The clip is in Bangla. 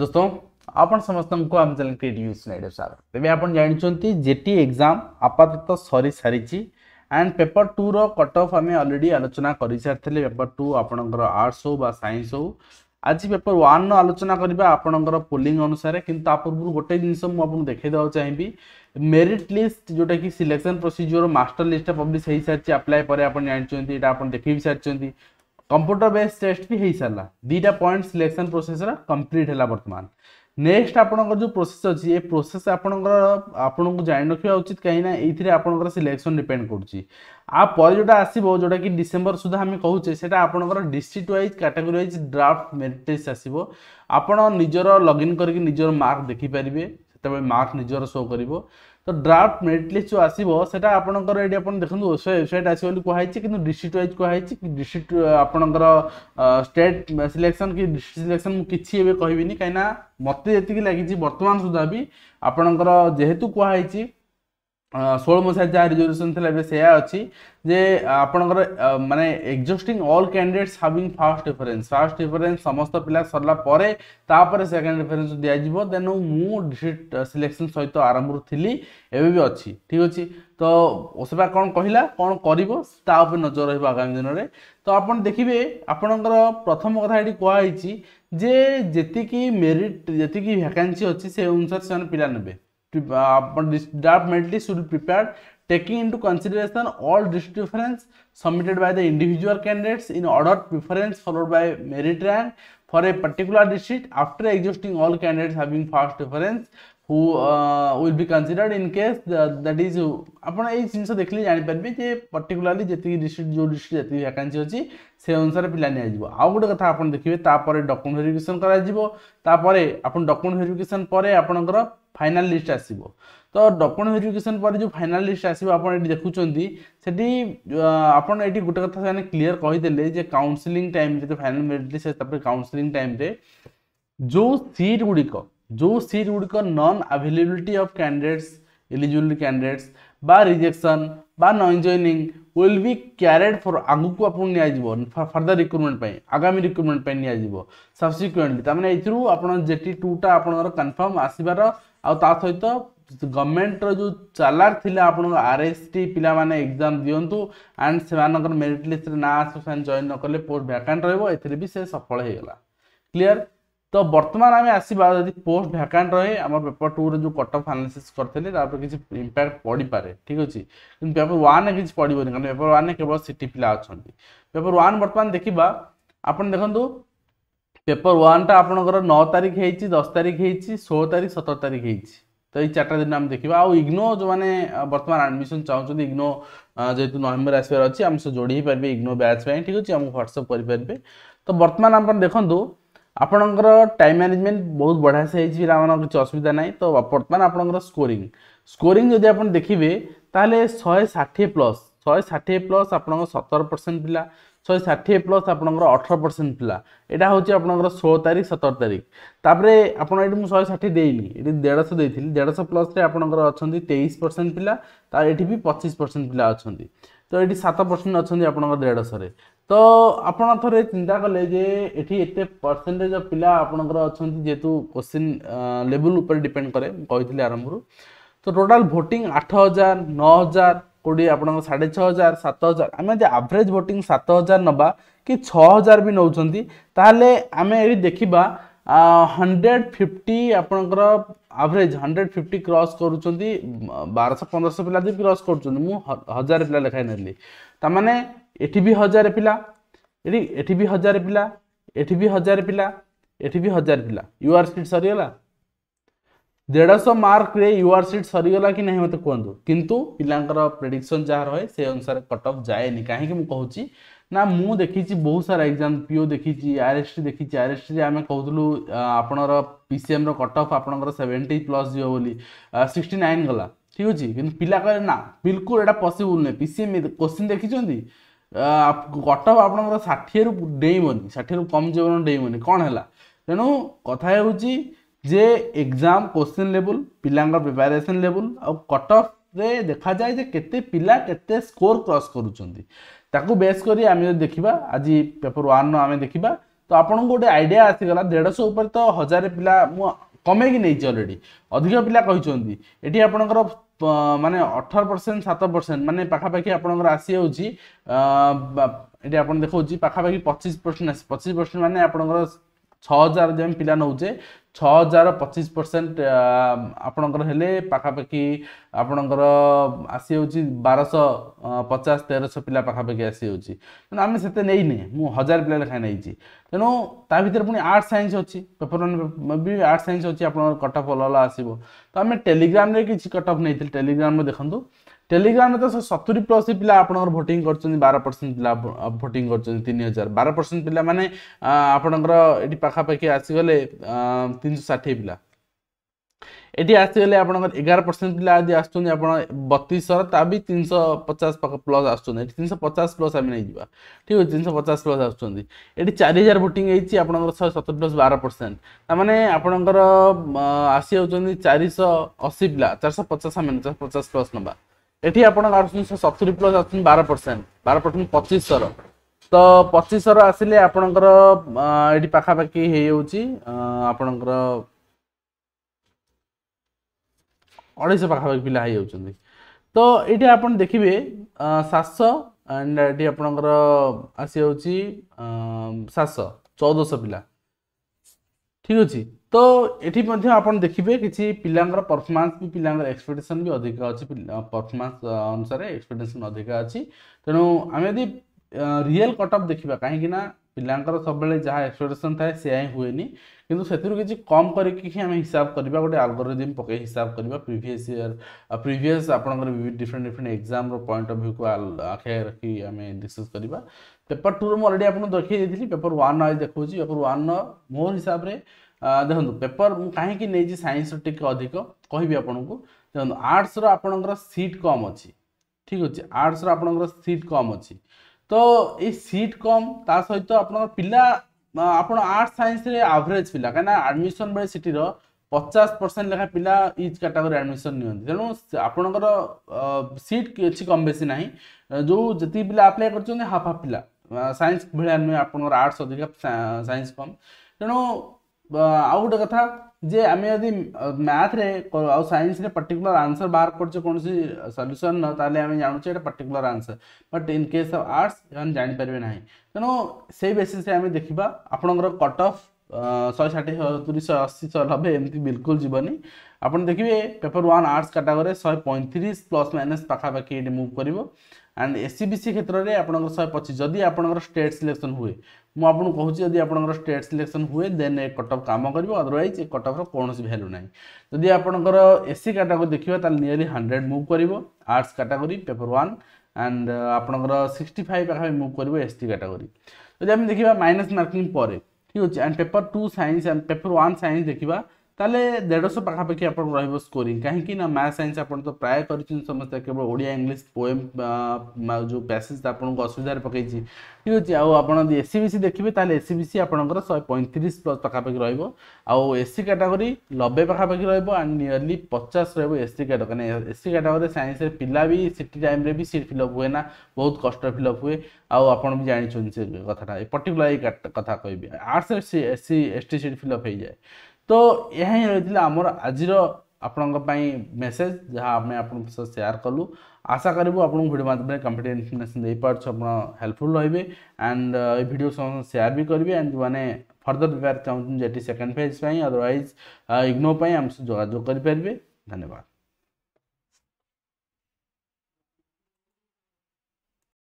दोस्तों आपण समस्तଙ୍କୁ ଆମ ଚ୍ୟାନେଲ କ୍ରିଏଟ୍ ୟୁଜ୍ ସ୍ନାଇଡ୍ ସାର୍ ତେବେ ଆପଣ ଜାଣିଛନ୍ତି ଜେଟି ଏକ୍ଜାମ୍ ଆପାତତଃ ସରିସାରିଛି ଆଣ୍ଡ ପେପର ଟୁର କଟ୍ ଅଫ୍ ଆମେ ଅଲରେଡ଼ି ଆଲୋଚନା କରିସାରିଥିଲେ ପେପର ଟୁ ଆପଣଙ୍କର ଆର୍ଟ୍ସ ହଉ ବା ସାଇନ୍ସ ହଉ ଆଜି ପେପର ୱାନ୍ର ଆଲୋଚନା କରିବା ଆପଣଙ୍କର ପୋଲିଂ ଅନୁସାରେ କିନ୍ତୁ ତା ପୂର୍ବରୁ ଗୋଟେ ଜିନିଷ ମୁଁ ଆପଣଙ୍କୁ ଦେଖାଇ ଦେବାକୁ ଚାହିଁବି ମେରିଟ୍ ଲିଷ୍ଟ ଯେଉଁଟାକି ସିଲେକ୍ସନ୍ ପ୍ରୋସିଜିଓର ମାଷ୍ଟର ଲିଷ୍ଟଟା ପବ୍ଲିଶ ହୋଇସାରିଛି ଆପ୍ଲାଏ ପରେ ଆପଣ ଜାଣିଛନ୍ତି ଏଇଟା ଆପଣ ଦେଖାଇ ସାରିଛନ୍ତି कंप्यूटर बेस्ड टेस्ट भी हो सारा दुईटा पॉइंट सिलेक्शन प्रोसेस कम्प्लीट है बर्तमान नेक्स्ट आपंकर जो प्रोसेस अच्छी ये प्रोसेस आपंकर आपको जान रखा उचित कहीं आपंकर सिलेक्शन डिपेंड कर जोटा आसो जोटा कि डिसेम्बर सुधा आम कहचे से आपंकर district wise category wise draft merit test आसो आपण निजर लगइन करके निजर मार्क देखिपारे से मार्क निजर शो कर তো ড্রাফট মেরিট লিস্ট ଯେଉଁ ଆସିବ ସେଇଟା ଆପଣଙ୍କର ଏଠି ଆପଣ ଦେଖନ୍ତୁ ୱେବସାଇଟ୍ ଆସିବ ବୋଲି କୁହାହେଇଛି କିନ୍ତୁ ଡିଷ୍ଟ୍ରିକ୍ଟ ୱାଇଜ୍ କୁହାହେଇଛି ଡିଷ୍ଟ୍ରିକ୍ଟ ଆପଣଙ୍କର ଷ୍ଟେଟ୍ ସିଲେକ୍ସନ୍ କି ଡିଷ୍ଟ୍ରିକ୍ଟ ସିଲେକ୍ସନ୍ ମୁଁ କିଛି ଏବେ କହିବିନି କାହିଁକିନା ମୋତେ ଯେତିକି ଲାଗିଛି ବର୍ତ୍ତମାନ ସୁଦ୍ଧା ବି ଆପଣଙ୍କର ଯେହେତୁ କୁହାହେଇଛି ষোল মশায় যা রিজল্যুশন লা এবে সেয়া অছি যে আপনার মানে existing all candidates having first preference first preference সমস্ত পিলা সরলা পরে তাপরে সেকেন্ড ডিফরেন্স দিয়াযিব দেন মু সিলেকশন সহিত আরম্ভর থিলি এবে বি অছি ঠিক আছে তো সেবা কোণ কহিলা কোণ করিব তা উপরে নজর রহব আগামী দিনরে তো আপন দেখিবে আপনার প্রথম কথা এটি কুহাইছি যে যেতিকি মেরিট যেতিকি ভ্যাকান্সি অছি সে অনুসারে সে পিলা নেবে Uh, this draft merit list should be prepared taking into consideration all district difference submitted by the individual candidates in ordered preference followed by merit rank for a particular district after exhausting all candidates having first preference who will be considered in case that is आप जिन देखने जापरि जे पर्टिकुलाली जी डिस्ट्रिक्ट जो डिस्ट्रिक्ट जितनी भैकान्सी अच्छी से अनुसार पिला निजी आउ गोटे कथ आप देखिए डकुमेंट भेरिफिकेसन करपर डकुमेंट भेरिफिकेसन पर आपंकर फाइनाल लिस्ट आसव तो डकुमेंट भेरिफिकेसन पर जो फाइनाल लिस्ट आसो देखुंत देखुंस आप गोटे कथा क्लीयर कहीदे counselling time final merit list counselling time जो सीट गुड़िक जो सीट गुड़िक non availability of candidates eligible candidates बा रिजेक्शन बा non joining will be carried for আগুকু আপনার নিয়াযিব ফার্দার রিক্রুটমেন্ট পাই আগামী রিক্রুটমেন্ট পাই নিয়াযিব সাবসিকুয়েন্টলি তার মানে এইথির আপনার জেটি টুটা আপনার কনফর্ম আসবার আউ তা সহিত গভর্নমেন্টর যে চালার লা আপনার আরএসটি পিলা মানে এক্সাম দিও আন্ড সে মেরিট লিস্টরে না আসবে সে জয়েন নকলে পোস্ট ভ্যাকান্ট রহব এতে সে সফল হয়ে গলা ক্লিয়ার তো বর্তমান আমি আসবা যদি পোস্ট ভ্যাকান্ট রয়ে আমার পেপর টুরে যে কট অফ আনালিসিস করলে তারপরে কিছু ইম্প্যাক্ট পড়িপারে ঠিক আছে কিন্তু পেপর ওয়ানে কিছু পড়বনি কারণ পেপর ওয়ানে কেবল সিটি পিলা অনেক পেপর ওয়ান বর্তমান দেখবা আপনার দেখুন পেপর ওয়ানটা আপনার ন তারিখ হয়েছি দশ তারিখ হয়েছি ষোহ তারিখ সতেরো তারিখ হয়েছি তো এই চারটা দিন আমি দেখবা আউ ইগ্নো যে বর্তমান আডমিশন চাহুন ইগ্নো যেহেতু নভেম্বর আসবার অছি আমি সে যোড়ি হয়ে পারবে ইগ্নো ব্যাচ পাই ঠিক আছে আমি হোয়াটসঅ্যাপ করে পারবে তো বর্তমান আপনার দেখুন ଆପଣଙ୍କର ଟାଇମ୍ ମ୍ୟାନେଜମେଣ୍ଟ ବହୁତ ବଢ଼ିଆ ସେ ହେଇଛି ପିଲାମାନଙ୍କ କିଛି ଅସୁବିଧା ନାହିଁ ତ ବର୍ତ୍ତମାନ ଆପଣଙ୍କର ସ୍କୋରିଂ ସ୍କୋରିଂ ଯଦି ଆପଣ ଦେଖିବେ ତାହେଲେ ଶହେ ଷାଠିଏ ପ୍ଲସ୍ ଶହେ ଷାଠିଏ ପ୍ଲସ୍ ଆପଣଙ୍କ ସତର ପରସେଣ୍ଟ ପିଲା ଶହେ ଷାଠିଏ ପ୍ଲସ୍ ଆପଣଙ୍କର ଅଠର ପରସେଣ୍ଟ ପିଲା ଏଇଟା ହେଉଛି ଆପଣଙ୍କର ଷୋହଳ ତାରିଖ ସତର ତାରିଖ ତାପରେ ଆପଣ ଏଠି ମୁଁ ଶହେ ଷାଠିଏ ଦେଇନି ଏଠି ଦେଢ଼ଶହ ଦେଇଥିଲି ଦେଢ଼ଶହ ପ୍ଲସ୍ରେ ଆପଣଙ୍କର ଅଛନ୍ତି ତେଇଶ ପରସେଣ୍ଟ ପିଲା ତା ଏଠି ବି ପଚିଶ ପରସେଣ୍ଟ ପିଲା ଅଛନ୍ତି ତ ଏଠି ସାତ ପରସେଣ୍ଟ ଅଛନ୍ତି ଆପଣଙ୍କ ଦେଢ଼ଶହରେ ତ ଆପଣ ଥରେ ଚିନ୍ତା କଲେ ଯେ ଏଠି ଏତେ ପରସେଣ୍ଟେଜ୍ ଅଫ୍ ପିଲା ଆପଣଙ୍କର ଅଛନ୍ତି ଯେହେତୁ କୋଶ୍ଚିନ୍ ଲେବୁଲ୍ ଉପରେ ଡିପେଣ୍ଡ କରେ ମୁଁ କହିଥିଲି ଆରମ୍ଭରୁ ତ ଟୋଟାଲ୍ ଭୋଟିଂ ଆଠ ହଜାର ନଅ ହଜାର କେଉଁଠି ଆପଣଙ୍କ ସାଢ଼େ ଛଅ ହଜାର ସାତ ହଜାର ଆମେ ଯଦି ଆଭରେଜ୍ ଭୋଟିଂ ସାତ ହଜାର ନେବା କି ଛଅ ହଜାର ବି ନେଉଛନ୍ତି ତାହେଲେ ଆମେ ଏଠି ଦେଖିବା हंड्रेड फिफ्टी ଆପଣଙ୍କର ଆଭରେଜ୍ ହଣ୍ଡ୍ରେଡ଼ ଫିଫ୍ଟି କ୍ରସ୍ କରୁଛନ୍ତି ବାରଶହ ପନ୍ଦରଶହ ପିଲା ବି କ୍ରସ୍ କରୁଛନ୍ତି ମୁଁ ହଜାରେ ପିଲା ଲେଖାଏଁ ନେଲି ତାମାନେ ଏଠି ବି ହଜାରେ ପିଲା ଏଠି ଏଠି ବି ହଜାରେ ପିଲା ଏଠି ବି ହଜାରେ ପିଲା ଏଠି ବି ହଜାରେ ପିଲା ୟୁ ଆର୍ ସିଟ୍ ସରିଗଲା ଦେଢ଼ଶହ ମାର୍କରେ ୟୁ ଆର୍ ସିଟ୍ ସରିଗଲା କି ନାହିଁ ମୋତେ କୁହନ୍ତୁ କିନ୍ତୁ ପିଲାଙ୍କର ପ୍ରେଡିକ୍ସନ୍ ଯାହା ରହେ ସେ ଅନୁସାରେ କଟ୍ ଅଫ୍ ଯାଏନି କାହିଁକି ମୁଁ କହୁଛି ନା ମୁଁ ଦେଖିଛି ବହୁତ ସାରା ଏକ୍ଜାମ୍ ପିଓ ଦେଖିଛି ଆର୍ ଏସ୍ ଟି ଦେଖିଛି ଆର୍ ଏସ୍ ଟିରେ ଆମେ କହୁଥିଲୁ ଆପଣଙ୍କର ପିସିଏମ୍ର ସି କଟ୍ ଅଫ୍ ଆପଣଙ୍କର ସେଭେଣ୍ଟି ପ୍ଲସ୍ ଯିବ ବୋଲି ସିକ୍ସଟି ନାଇନ୍ ଗଲା ଠିକ୍ ଅଛି କିନ୍ତୁ ପିଲା କହିଲେ ନା ବିଲକୁଲ ଏଇଟା ପସିବୁଲ୍ ନୁହେଁ ପିସିଏମ୍ କୋଶ୍ଚିନ୍ ଦେଖିଛନ୍ତି କଟ୍ ଅଫ୍ ଆପଣଙ୍କର ଷାଠିଏରୁ ଡେଇଁବନି ଷାଠିଏରୁ କମ୍ ଜୀବନ ଡେଇଁବନି କ'ଣ ହେଲା ତେଣୁ କଥା ହେଉଛି ଯେ ଏକ୍ଜାମ୍ କୋଶ୍ଚିନ୍ ଲେବୁଲ୍ ପିଲାଙ୍କ ପ୍ରିପାରେସନ୍ ଲେବୁଲ୍ ଆଉ କଟ୍ ଅଫ୍ରେ ଦେଖାଯାଏ ଯେ କେତେ ପିଲା କେତେ ସ୍କୋର୍ କ୍ରସ୍ କରୁଛନ୍ତି ତାକୁ ବେସ୍ କରି ଆମେ ଯଦି ଦେଖିବା ଆଜି ପେପର ୱାନ୍ର ଆମେ ଦେଖିବା ତ ଆପଣଙ୍କୁ ଗୋଟେ ଆଇଡ଼ିଆ ଆସିଗଲା ଦେଢ଼ଶହ ଉପରେ ତ ହଜାରେ ପିଲା ମୁଁ କମେଇକି ନେଇଛି ଅଲରେଡ଼ି ଅଧିକ ପିଲା କହିଛନ୍ତି ଏଠି ଆପଣଙ୍କର ମାନେ ଅଠର ପରସେଣ୍ଟ ସାତ ପରସେଣ୍ଟ ମାନେ ପାଖାପାଖି ଆପଣଙ୍କର ଆସିଯାଉଛି ଏଠି ଆପଣ ଦେଖାଉଛି ପାଖାପାଖି ପଚିଶ ପରସେଣ୍ଟ ଆସି ପଚିଶ ପରସେଣ୍ଟ ମାନେ ଆପଣଙ୍କର ছহাজার যে আমি পিলা নেউছে ছহাজার পঁচিশ পরসেন্ট আপনার হলে পাখাপাখি আপনার আসিযাচ্ছে বারশ পচাশ তেরশ পিলা পাখাপাখি আসিযাচ্ছে তেমন আমি সেতে নেই নে মু হাজার পিলা লেখা নেইছি তেমন তা ভিতরে পুঁ আর্টস সাইন্স অছি পেপর বি আর্টস সাইন্স অছি আপনার কট অফ অলগ আসব তো আমি টেলিগ্রামে কিছু কট অফ নেই টেলিগ্রামে দেখুন টেলিগ্রামে তো ସତୁରି ପ୍ଲସ୍ ପିଲା ଆପଣଙ୍କର ଭୋଟିଂ କରୁଛନ୍ତି ବାର ପରସେଣ୍ଟ ପିଲା ଭୋଟିଂ କରୁଛନ୍ତି ତିନି ହଜାର ବାର ପରସେଣ୍ଟ ପିଲାମାନେ ଆପଣଙ୍କର ଏଠି ପାଖାପାଖି ଆସିଗଲେ ତିନିଶହ ଷାଠିଏ ପିଲା ଏଠି ଆସିଗଲେ ଆପଣଙ୍କର ଏଗାର ପରସେଣ୍ଟ ପିଲା ଆଜି ଆସୁଛନ୍ତି ଆପଣ ବତିଶଶହ ତା ବି ତିନିଶହ ପଚାଶ ପାଖ ପ୍ଲସ୍ ଆସୁଛନ୍ତି ଏଠି ତିନିଶହ ପଚାଶ ପ୍ଲସ୍ ଆମେ ନେଇଯିବା ଠିକ୍ ଅଛି ତିନିଶହ ପଚାଶ ପ୍ଲସ୍ ଆସୁଛନ୍ତି ଏଠି ଚାରି ହଜାର ଭୋଟିଂ ହେଇଛି ଆପଣଙ୍କର ଶହେ ସତର ପ୍ଲସ୍ ବାର ପରସେଣ୍ଟ ତାମାନେ ଆପଣଙ୍କର ଆସି ଯାଉଛନ୍ତି ଚାରିଶହ ଅଶୀ ପିଲା ଚାରିଶହ ପଚାଶ ଆମେ ଚାରିଶହ ପଚାଶ ପ୍ଲସ୍ ନେବା এটি আপনার আসুন সতুরি প্লস আসুন বার পরসেন্ট বার পরসেন্ট পঁচিশশর তো পঁচিশশর আসলে আপনার এটি পাখাপাখি হয়ে যাচ্ছি আপনার অড়াইশ পাখাপাখি পিলা হয়ে যাচ্ছেন তো এটি আপনার দেখবে সাতশ অ্যান্ড এটি আপনার আসি যাচ্ছি সাতশ চৌদশ পিলা ঠিক আছে तो ये आप देखिए किसी पिला परफर्मांस भी पिला एक्सपेक्टेसन भी अधिक अच्छे परफर्मांस अनुसार एक्सपेक्टेसन अधिक अच्छी तेणु आम यदि रियल कटअप देखा कहीं पिला सब जहाँ एक्सपेक्टेसन थाए से हुए कि कम करें हिसाब करवा गोटे आलगोरिजिम पक हिसाब करवा प्रिस् इयर आप different different exam point of view को आखिर रखी आम डिस्कस करवा पेपर टू रू अलरेडी आपको देखिए पेपर व्वान आज देखा पेपर व्वान मोर हिसाब से ଦେଖନ୍ତୁ ପେପର ମୁଁ କାହିଁକି ନେଇଛି ସାଇନ୍ସର ଟିକେ ଅଧିକ କହିବି ଆପଣଙ୍କୁ ଦେଖନ୍ତୁ ଆର୍ଟ୍ସର ଆପଣଙ୍କର ସିଟ୍ କମ୍ ଅଛି ଠିକ୍ ଅଛି ଆର୍ଟ୍ସର ଆପଣଙ୍କର ସିଟ୍ କମ୍ ଅଛି ତ ଏଇ ସିଟ୍ କମ୍ ତା ସହିତ ଆପଣଙ୍କର ପିଲା ଆପଣ ଆର୍ଟ୍ସ ସାଇନ୍ସରେ ଆଭରେଜ୍ ପିଲା କାହିଁକିନା ଆଡ଼ମିସନ୍ ବେଳେ ସିଟିର ପଚାଶ ପରସେଣ୍ଟ ଲେଖା ପିଲା ଇଚ୍ କାଟାଗୋରୀ ଆଡ଼ମିସନ୍ ନିଅନ୍ତି ତେଣୁ ଆପଣଙ୍କର ସିଟ୍ କିଛି କମ୍ ବେଶୀ ନାହିଁ ଯେଉଁ ଯେତିକି ପିଲା ଆପ୍ଲାଏ କରୁଛନ୍ତି ହାଫ୍ ହାଫ୍ ପିଲା ସାଇନ୍ସ ଭଳିଆ ନୁହେଁ ଆପଣଙ୍କର ଆର୍ଟ୍ସ ଅଧିକା ସାଇନ୍ସ କମ୍ ତେଣୁ ଆଉ ଗୋଟେ କଥା ଯେ ଆମେ ଯଦି ମ୍ୟାଥରେ ଆଉ ସାଇନ୍ସରେ ପର୍ଟିକୁଲାର ଆନ୍ସର ବାହାର କରୁଛେ କୌଣସି ସଲ୍ୟୁସନ୍ର ତାହେଲେ ଆମେ ଜାଣୁଛେ ଏଇଟା particular answer but in case of arts ସେମାନେ ଜାଣିପାରିବେ ନାହିଁ ତେଣୁ ସେଇ ବେସିସ୍ରେ ଆମେ ଦେଖିବା ଆପଣଙ୍କର କଟ୍ ଅଫ୍ ଶହେ ଷାଠିଏ ସତୁରି ଶହେ ଅଶୀ ଶହେ ନବେ ଏମିତି ବିଲକୁଲ ଯିବନି ଆପଣ ଦେଖିବେ ପେପର ୱାନ୍ ଆର୍ଟ୍ସ କାଟାଗୋରୀରେ ଶହେ ପଇଁତିରିଶ ପ୍ଲସ୍ ମାଇନସ୍ ପାଖାପାଖି ଏଠି ମୁଭ୍ କରିବ and S C B C କ୍ଷେତ୍ରରେ ଆପଣଙ୍କର ଶହେ ପଚିଶ ଯଦି ଆପଣଙ୍କର ଷ୍ଟେଟ୍ ସିଲେକ୍ସନ୍ ହୁଏ ମୁଁ ଆପଣଙ୍କୁ କହୁଛି ଯଦି ଆପଣଙ୍କର ଷ୍ଟେଟ୍ ସିଲେକ୍ସନ୍ ହୁଏ ଦେନ୍ ଏ କଟଅଫ୍ କାମ କରିବ ଅଦରୱାଇଜ୍ ଏ କଟଅଫ୍ର କୌଣସି ଭ୍ୟାଲୁ ନାହିଁ ଯଦି ଆପଣଙ୍କର ଏସ୍ ସି କାଟାଗୋରୀ ଦେଖିବା ତାହେଲେ ନିୟରଲି ହଣ୍ଡ୍ରେଡ଼ ମୁଭ୍ କରିବ arts category paper one and ଆପଣଙ୍କର ସିକ୍ସଟି ଫାଇଭ୍ ପାଖାପାଖି ମୁଭ୍ କରିବ ଏସ୍ ଟି କାଟାଗୋରୀ ଯଦି ଆମେ ଦେଖିବା ମାଇନସ୍ ମାର୍କିଂ ପରେ ଠିକ୍ ଅଛି and paper two science and paper one science ଦେଖିବା তাহলে দেড়শো পাখাপাখি আপনার রহব স্কোরিং কী না ম্যাথ সাইন্স আপনার তো প্রায় করছেন সমস্ত কেবল ওড়িয়া ইংলিশ পোয়েম যে প্যাসেজ আপনার অসুবিধার পকাইছি ঠিক আছে আপনার যদি এসি বিসি দেখবে তাহলে এসি বিসি আপনার শহে পঁয়ত্রিশ প্লস পাখাপাখি রহব আসি ক্যাটাগোরি নবে পাখাপাখি রহব আন্ড নিয়রলি পচাশ রহব এসি ক্যাটাগোরি কারণ এসি ক্যাটাগোরি সাইন্সের পিলা বি সিটি টাইমরে বি সিট ফিলঅপ হুয়ে না বহুত কষ্ট ফিলঅপ হুয়ে আপনার বি জাঁচি সে কথাটা এই পর্টিকুলার এই কথা কবি আর্টসের এসি এসটি সিট ফিলঅপ হয়ে যায় ତ ଏହା ହିଁ ରହିଥିଲା ଆମର ଆଜିର ଆପଣଙ୍କ ପାଇଁ ମେସେଜ୍ ଯାହା ଆମେ ଆପଣଙ୍କ ସହ ସେୟାର କଲୁ ଆଶା କରିବୁ ଆପଣଙ୍କୁ ଭିଡ଼ିଓ ମାଧ୍ୟମରେ କମ୍ପ୍ଲିଟ୍ ଇନଫର୍ମେସନ୍ ଦେଇପାରୁଛୁ ଆପଣ ହେଲ୍ପଫୁଲ୍ ରହିବେ ଆଣ୍ଡ ଏ ଭିଡ଼ିଓ ସମସ୍ତଙ୍କୁ ସେୟାର ବି କରିବେ ଆଣ୍ଡ ଯେଉଁମାନେ ଫର୍ଦର ପ୍ରିପେୟାର ଚାହୁଁଛନ୍ତି ଯେଟି ସେକେଣ୍ଡ ଫେଜ୍ ପାଇଁ ଅଦରୱାଇଜ୍ ଇଗ୍ନୋ ପାଇଁ ଆମ ସହ ଯୋଗାଯୋଗ କରିପାରିବେ ଧନ୍ୟବାଦ